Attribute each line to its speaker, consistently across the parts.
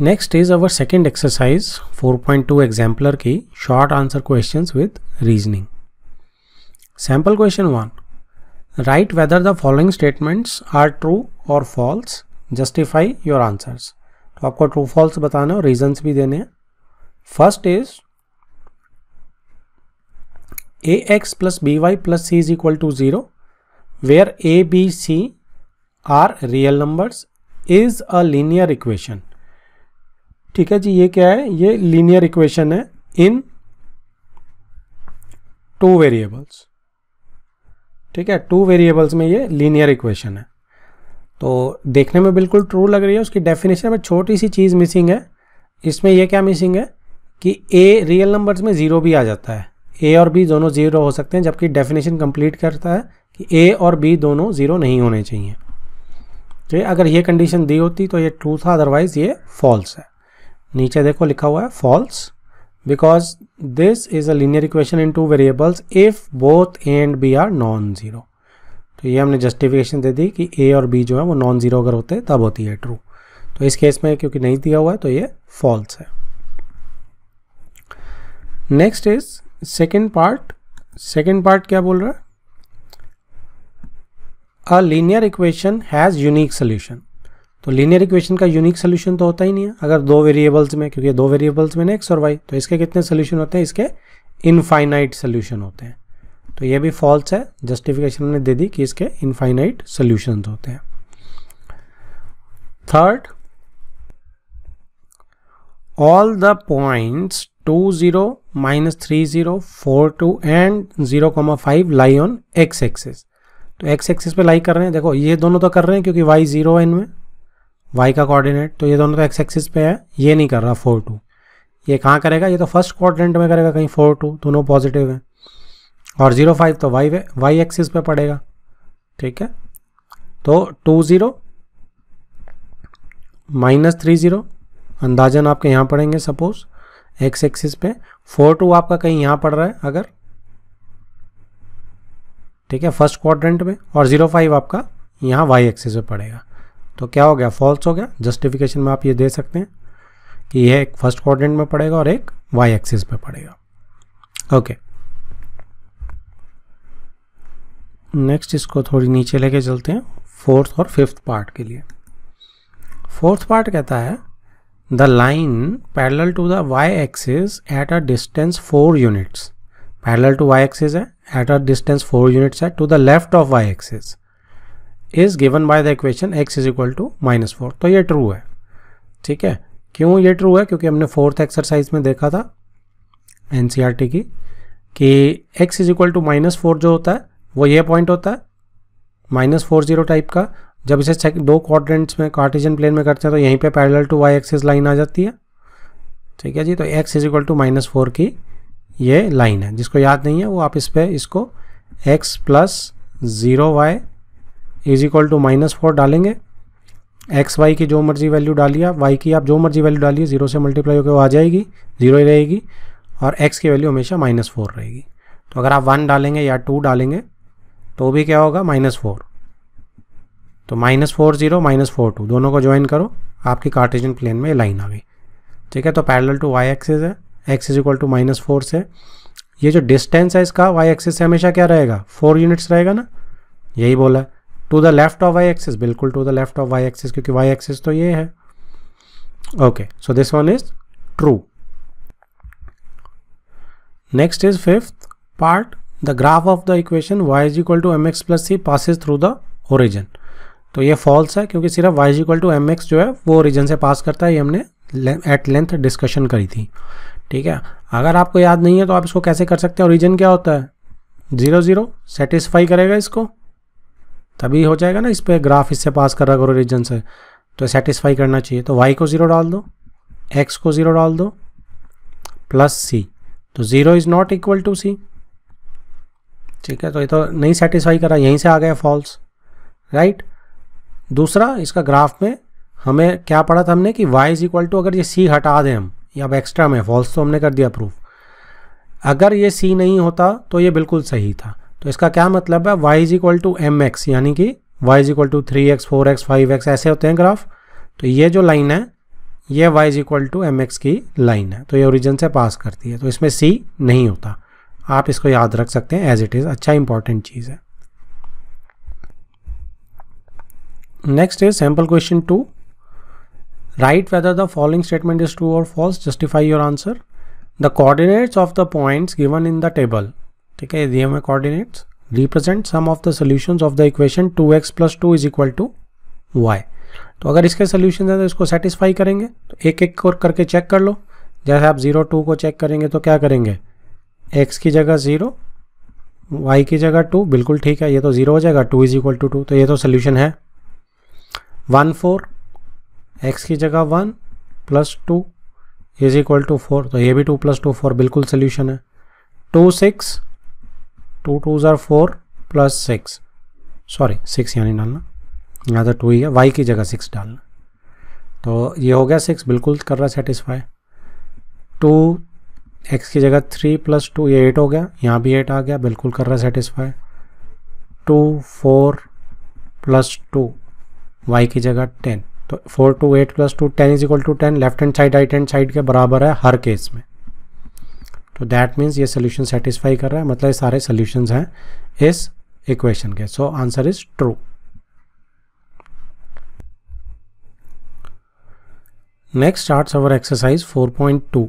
Speaker 1: Next is our second exercise four point two exemplar की short answer question with reasoning sample question one write whether the following statements are true और false justify your answers तो आपको true false बताना है और regions भी देने हैं first is A X plus B Y plus C is equal to zero where A B C are real numbers is a linear equation ठीक है जी ये क्या है ये लीनियर इक्वेशन है इन टू वेरिएबल्स ठीक है टू वेरिएबल्स में ये लीनियर इक्वेशन है तो देखने में बिल्कुल ट्रू लग रही है उसकी डेफिनेशन में छोटी सी चीज़ मिसिंग है इसमें यह क्या मिसिंग है कि ए रियल नंबर्स में ज़ीरो भी आ जाता है ए और बी दोनों ज़ीरो हो सकते हैं जबकि डेफिनेशन कंप्लीट करता है कि ए और बी दोनों ज़ीरो नहीं होने चाहिए ठीक तो है अगर ये कंडीशन दी होती तो ये ट्रू था अदरवाइज़ ये फॉल्स है नीचे देखो लिखा हुआ है false because this is a linear equation in two variables if both A and B are non zero तो ये हमने जस्टिफिकेशन दे दी कि ए और बी जो है वो नॉन ज़ीरो अगर होते तब होती है ट्रू तो इस केस में क्योंकि नहीं दिया हुआ है तो ये फॉल्स है next is second part second part क्या बोल रहा है a linear equation has unique solution तो लीनियर इक्वेशन का यूनिक सोल्यूशन तो होता ही नहीं है अगर दो वेरिएबल्स में क्योंकि दो वेरिएबल्स में एक्स और वाई तो इसके कितने सोल्यूशन होते हैं इसके इनफाइनाइट सोल्यूशन होते हैं तो ये भी फॉल्स है जस्टिफिकेशन ने दे दी कि इसके इनफाइनाइट सोल्यूशन होते हैं third all the point two zero minus three zero four two and zero comma five lie on X axis तो एक्स एक्सेस पे लाई कर रहे हैं देखो ये दोनों तो कर रहे हैं क्योंकि वाई जीरो है इनमें वाई का कोऑर्डिनेट तो ये दोनों तो एक्स एक्सिस पे है ये नहीं कर रहा फोर टू ये कहाँ करेगा ये तो फर्स्ट क्वाड्रेंट में करेगा कहीं फोर टू दोनों पॉजिटिव है और ज़ीरो फाइव तो वाई वाई एक्सिस पे पड़ेगा ठीक है तो two zero minus three zero अंदाजन आपके यहाँ पड़ेंगे सपोज़ एक्स एक्सिस पे फोर टू आपका कहीं यहाँ पड़ रहा है अगर ठीक है फर्स्ट क्वाड्रेंट में और ज़ीरो फाइव आपका यहाँ वाई एक्सिस पे पड़ेगा तो क्या हो गया फॉल्स हो गया जस्टिफिकेशन में आप ये दे सकते हैं कि यह एक फर्स्ट क्वाड्रेंट में पड़ेगा और एक वाई एक्सिस पे पड़ेगा ओके नेक्स्ट इसको थोड़ी नीचे लेके चलते हैं फोर्थ और फिफ्थ पार्ट के लिए फोर्थ पार्ट कहता है the line parallel to the Y axis at a distance four units parallel to Y axis है at a distance four units है to the left of Y axis is given by the equation x is equal to minus four तो ये true है ठीक है क्यों ये true है क्योंकि हमने फोर्थ एक्सरसाइज में देखा था एन e की कि x is equal to minus four जो होता है वो ये पॉइंट होता है माइनस फोर जीरो टाइप का जब इसे दो क्वाड्रेंट्स में कार्टिजन प्लेन में करते हैं तो यहीं पे parallel to Y axis line आ जाती है ठीक है जी तो x is equal to minus four की ये लाइन है जिसको याद नहीं है वो आप इस पर इसको x plus zero Y is equal to minus four डालेंगे एक्स वाई की जो मर्जी वैल्यू डालिए वाई की आप जो मर्जी वैल्यू डालिए जीरो से मल्टीप्लाई होकर वो आ जाएगी जीरो ही रहेगी और एक्स की वैल्यू हमेशा माइनस फोर रहेगी तो अगर आप वन डालेंगे या टू डालेंगे तो भी क्या होगा माइनस फोर तो minus four zero minus four two दोनों को ज्वाइन करो आपकी कार्टेजन प्लेन में लाइन आ गई ठीक है तो पैरेलल टू वाई एक्सेज है X is equal to minus four से ये जो डिस्टेंस है इसका वाई एक्सेस से हमेशा क्या रहेगा फोर यूनिट्स रहेगा ना यही बोला है to the left of Y axis बिल्कुल to the left of Y axis क्योंकि वाई एक्सिस तो ये है okay so this one is true next is fifth part the graph of the equation Y is equal to M X plus C passes through the origin तो ये false है क्योंकि सिर्फ Y is equal to M X जो है वो origin से पास करता है ये हमने एट लेंथ डिस्कशन करी थी ठीक है अगर आपको याद नहीं है तो आप इसको कैसे कर सकते हैं ओरिजन क्या होता है ज़ीरो ज़ीरो सेटिस्फाई करेगा इसको तभी हो जाएगा ना इस पर ग्राफ इससे पास कर रहा करो रीजन से तो सेटिस्फाई करना चाहिए तो वाई को ज़ीरो डाल दो एक्स को ज़ीरो डाल दो प्लस सी तो zero is not equal to C ठीक है तो ये तो नहीं सेटिस्फाई करा यहीं से आ गया फॉल्स राइट दूसरा इसका ग्राफ में हमें क्या पढ़ा था हमने कि y इज इक्वल टू अगर ये c हटा दें हम या अब एक्स्ट्रा में फॉल्स तो हमने कर दिया प्रूफ अगर ये c नहीं होता तो ये बिल्कुल सही था तो इसका क्या मतलब है Y is equal to M X यानी कि Y is equal to three X four X five X ऐसे होते हैं ग्राफ तो ये जो लाइन है ये Y is equal to M X की लाइन है तो ये ओरिजिन से पास करती है तो इसमें सी नहीं होता आप इसको याद रख सकते हैं एज इट इज़ अच्छा इंपॉर्टेंट चीज़ है next is sample question two write whether the following statement is true और false justify your answer the coordinates of the points given in the table ठीक है दिए हमें coordinates represent some of the solutions of the equation 2x x plus two is equal to y तो अगर इसके solution हैं तो इसको सेटिस्फाई करेंगे तो एक एक और करके चेक कर लो जैसे आप जीरो टू को चेक करेंगे तो क्या करेंगे एक्स की जगह ज़ीरो वाई की जगह टू बिल्कुल ठीक है ये तो ज़ीरो हो जाएगा two is equal to two तो ये तो सोल्यूशन है वन फोर एक्स की जगह one plus two is equal to four तो ये भी टू प्लस टू फोर बिल्कुल सोल्यूशन है टू सिक्स टू टू ज़ार four plus six sorry six यहाँ नहीं डालना यहाँ तो टू ही है वाई की जगह सिक्स डालना तो ये हो गया सिक्स बिल्कुल कर रहा है सेटिस्फाई टू एक्स की जगह थ्री प्लस टू ये एट हो गया यहाँ भी एट आ गया बिल्कुल कर रहा है satisfy two four plus two y की जगह टेन तो four two eight plus two ten is equal to ten left hand side right hand side के बराबर है हर केस में तो दैट मीन्स ये सोल्यूशन सेटिस्फाई कर रहा है मतलब ये सारे सोल्यूशन हैं इस इक्वेशन के so answer is true next start our exercise four point two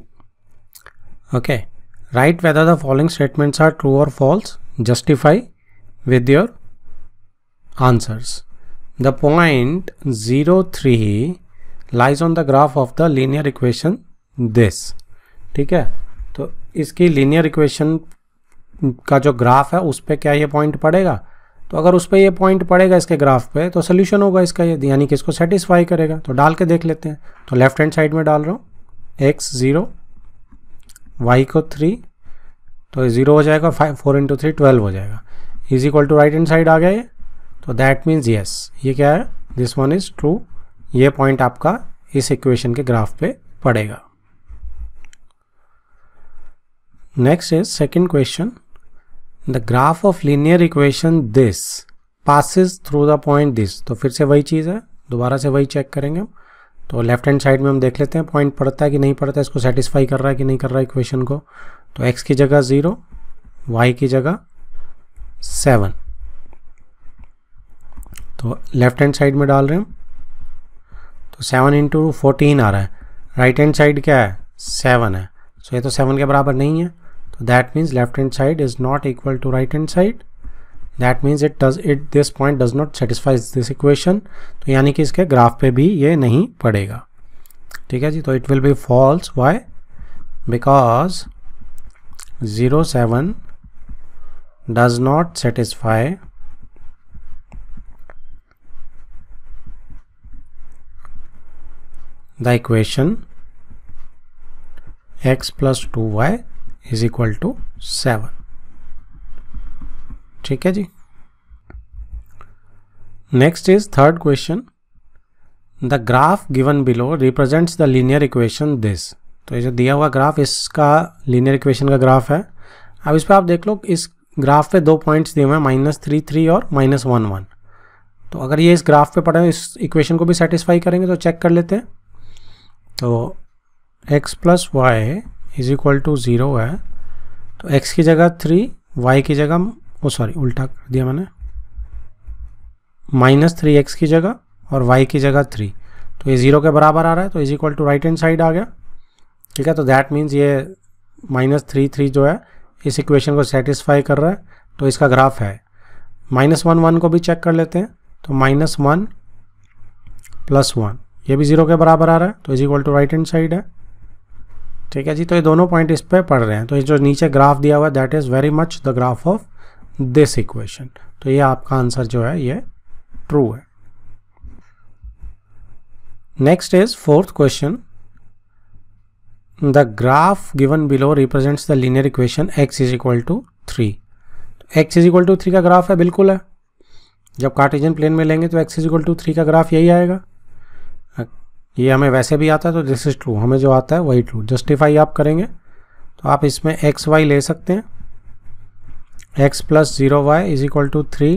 Speaker 1: okay write whether the following statements are true और false justify with your answers the point zero three lies on the graph of the linear equation this ठीक है इसकी linear equation का जो graph है उस पर क्या ये पॉइंट पड़ेगा तो अगर उस पर ये पॉइंट पड़ेगा इसके ग्राफ पे तो सोल्यूशन होगा इसका ये यानी कि इसको सेटिस्फाई करेगा तो डाल के देख लेते हैं तो लेफ्ट हैंड साइड में डाल रहा हूँ एक्स ज़ीरो वाई को थ्री तो ज़ीरो हो जाएगा five four into three twelve हो जाएगा is equal to right hand side आ गया ये तो दैट मीन्स येस ये क्या है दिस वन इज़ ट्रू ये पॉइंट आपका इस इक्वेशन के ग्राफ पे पड़ेगा Next is second question. The graph of linear equation this passes through the point this. तो फिर से वही चीज़ है दोबारा से वही चेक करेंगे हम तो लेफ्ट हैंड साइड में हम देख लेते हैं पॉइंट पड़ता है कि नहीं पड़ता है इसको सेटिस्फाई कर रहा है कि नहीं कर रहा है इक्वेशन को तो एक्स की जगह ज़ीरो वाई की जगह सेवन तो लेफ्ट हैंड साइड में डाल रहे हम तो सेवन इंटू फोर्टीन आ रहा है राइट हैंड साइड क्या है सेवन है सो ये तो सेवन के बराबर नहीं है तो that means left hand side is not equal to right hand side that means it does it this point does not satisfies this equation तो यानी कि इसके ग्राफ पे भी ये नहीं पड़ेगा ठीक है जी तो it will be false y because zero seven does not satisfy the equation x plus two y is equal to seven ठीक है जी next is third question the graph given below represents the linear equation this तो ये जो दिया हुआ graph इसका linear equation का ग्राफ है अब इस पर आप देख लो इस ग्राफ पे दो पॉइंट्स दिए हुए हैं माइनस थ्री थ्री और माइनस वन वन तो अगर ये इस ग्राफ पे पड़े इस इक्वेशन को भी सेटिस्फाई करेंगे तो चेक कर लेते हैं तो x plus y is equal to zero है तो एक्स की जगह थ्री वाई की जगह ओ सॉरी उल्टा कर दिया मैंने माइनस थ्री एक्स की जगह और वाई की जगह थ्री तो ये ज़ीरो के बराबर आ रहा है तो is equal to right hand side आ गया ठीक है तो दैट मीन्स ये माइनस थ्री थ्री जो है इस इक्वेशन को सेटिस्फाई कर रहा है तो इसका ग्राफ है माइनस वन वन को भी चेक कर लेते हैं तो माइनस वन प्लस वन ये भी ज़ीरो के बराबर आ रहा है तो is equal to right hand side है ठीक है जी तो ये दोनों पॉइंट इस पर पढ़ रहे हैं तो ये जो नीचे ग्राफ दिया हुआ है that is very much the graph of this equation तो ये आपका आंसर जो है ये ट्रू है next is fourth question the graph given below represents the linear equation x is equal to three x is equal to three का graph है बिल्कुल है जब कार्टिजन प्लेन में लेंगे तो x is equal to three का ग्राफ यही आएगा ये हमें वैसे भी आता है तो दिस इज़ ट्रू हमें जो आता है वही ट्रू जस्टिफाई आप करेंगे तो आप इसमें एक्स वाई ले सकते हैं x plus zero Y is equal to three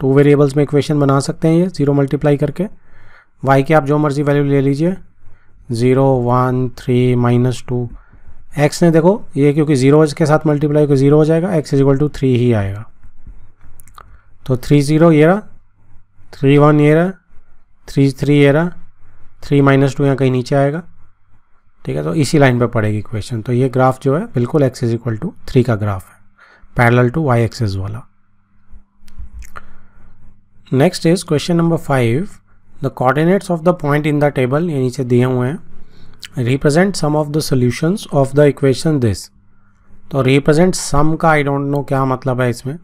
Speaker 1: two variables में इक्वेशन बना सकते हैं ये ज़ीरो मल्टीप्लाई करके वाई की आप जो मर्ज़ी वैल्यू ले लीजिए zero one three minus two x ने देखो ये क्योंकि ज़ीरो के साथ मल्टीप्लाई ज़ीरो हो जाएगा x is equal to three ही आएगा तो थ्री ज़ीरो ये रहा थ्री वन ये रहा थ्री थ्री ये रहा थ्री माइनस टू यहाँ कहीं नीचे आएगा ठीक है तो इसी लाइन पर पड़ेगी क्वेश्चन तो ये ग्राफ जो है बिल्कुल x is equal to three का ग्राफ है पैरेलल टू वाई एक्सेस वाला next is question number five the coordinates of the point in the table ये नीचे दिए हुए हैं represent some of the solutions of the equation this तो represent some का आई डोंट नो क्या मतलब है इसमें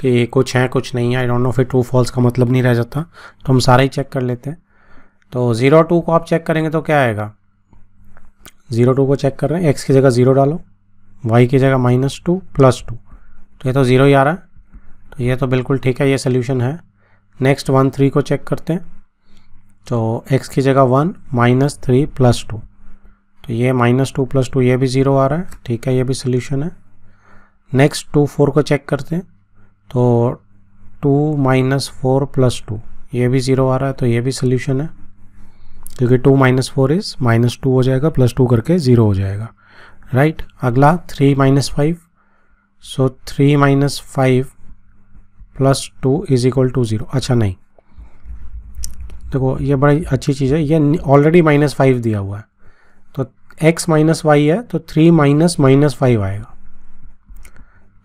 Speaker 1: कि कुछ है कुछ नहीं है आई डोंट नो फिर ट्रू फॉल्स का मतलब नहीं रह जाता तो हम सारा ही चेक कर लेते हैं तो ज़ीरो टू को आप चेक करेंगे तो क्या आएगा ज़ीरो टू को चेक कर रहे हैं एक्स की जगह ज़ीरो डालो वाई की जगह माइनस टू प्लस टू तो ये तो ज़ीरो ही आ रहा है तो ये तो बिल्कुल ठीक है ये सोल्यूशन है नेक्स्ट वन थ्री को चेक करते हैं तो एक्स की जगह one minus three plus two तो ये माइनस टू प्लस टू ये भी ज़ीरो आ रहा है ठीक है ये भी सोल्यूशन है नेक्स्ट टू फोर को चेक करते हैं तो two minus four plus two ये भी ज़ीरो आ रहा है तो ये भी सोल्यूशन है क्योंकि two minus four is minus two हो जाएगा प्लस टू करके ज़ीरो हो जाएगा राइट right? अगला three minus five so three minus five plus two is equal to zero अच्छा नहीं देखो ये बड़ी अच्छी चीज़ है ये ऑलरेडी माइनस फाइव दिया हुआ है तो एक्स माइनस वाई है तो थ्री माइनस माइनस फाइव आएगा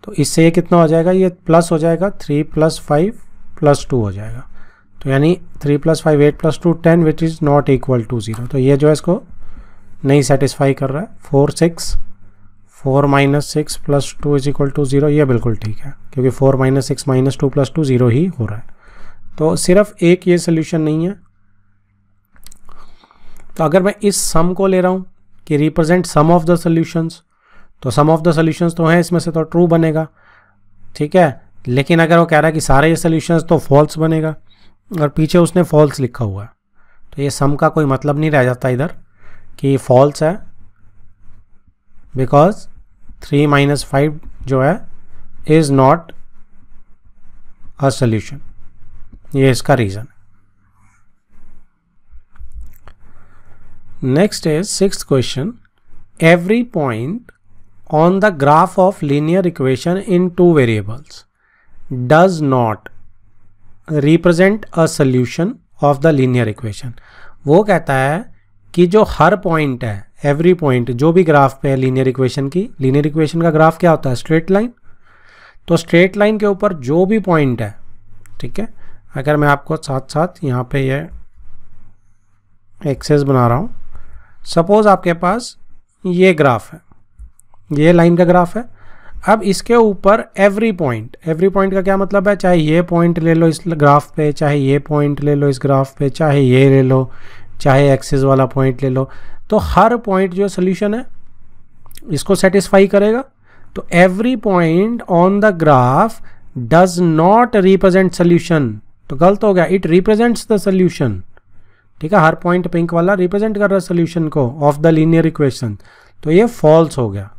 Speaker 1: तो इससे ये कितना हो जाएगा ये प्लस हो जाएगा three plus five plus two हो जाएगा तो यानी three plus five eight plus two ten which is not equal to zero तो ये जो है इसको नहीं सेटिस्फाई कर रहा है four six four minus six plus two is equal to zero ये बिल्कुल ठीक है क्योंकि four minus six minus two plus two zero ही हो रहा है तो सिर्फ एक ये सोल्यूशन नहीं है तो अगर मैं इस सम को ले रहा हूँ कि represent some of the solutions तो सम ऑफ द सोल्यूशंस तो हैं इसमें से तो ट्रू बनेगा ठीक है लेकिन अगर वो कह रहा है कि सारे ये सोल्यूशंस तो फॉल्स बनेगा और पीछे उसने फॉल्स लिखा हुआ है तो ये सम का कोई मतलब नहीं रह जाता इधर कि फॉल्स है बिकॉज थ्री माइनस फाइव जो है इज़ नॉट अ सल्यूशन ये इसका reason next is six question every point on the graph of linear equation in two variables does not represent a solution of the linear equation वो कहता है कि जो हर पॉइंट है एवरी पॉइंट जो भी ग्राफ पे है लीनियर इक्वेशन की लीनियर इक्वेशन का ग्राफ क्या होता है स्ट्रेट लाइन तो स्ट्रेट लाइन के ऊपर जो भी पॉइंट है ठीक है अगर मैं आपको साथ साथ यहाँ पे ये एक्सेस बना रहा हूँ सपोज़ आपके पास ये ग्राफ है ये लाइन का ग्राफ है अब इसके ऊपर एवरी पॉइंट एवरी पॉइंट का क्या मतलब है चाहे ये पॉइंट ले लो इस ग्राफ पे चाहे ये पॉइंट ले लो इस ग्राफ पे चाहे ये ले लो चाहे एक्सेस वाला पॉइंट ले लो तो हर पॉइंट जो सोल्यूशन है इसको सेटिस्फाई करेगा तो every point on the graph does not represent solution तो गलत हो गया इट रिप्रेजेंट्स द सोल्यूशन ठीक है हर पॉइंट पिंक वाला रिप्रेजेंट कर रहा है सोल्यूशन को ऑफ द लीनियर इक्वेशन तो ये फॉल्स हो गया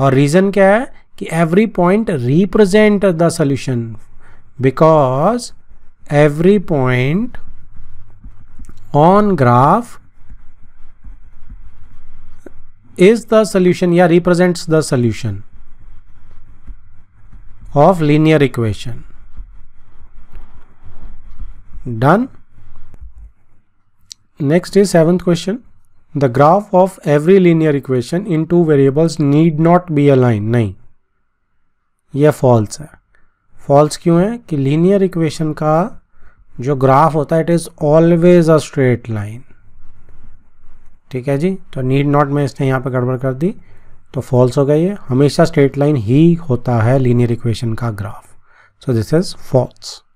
Speaker 1: और रीज़न क्या है every point represent the solution because every point on graph is the solution yeah represents the solution of linear equation done next is seventh question the graph of every linear equation in two variables need not be a line nahin यह false है false क्यों है कि linear equation का जो graph होता है it is always a straight line ठीक है जी तो नीड नॉट में इसने यहाँ पे गड़बड़ कर दी तो फॉल्स हो गई है हमेशा स्ट्रेट लाइन ही होता है लीनियर इक्वेशन का graph so this is false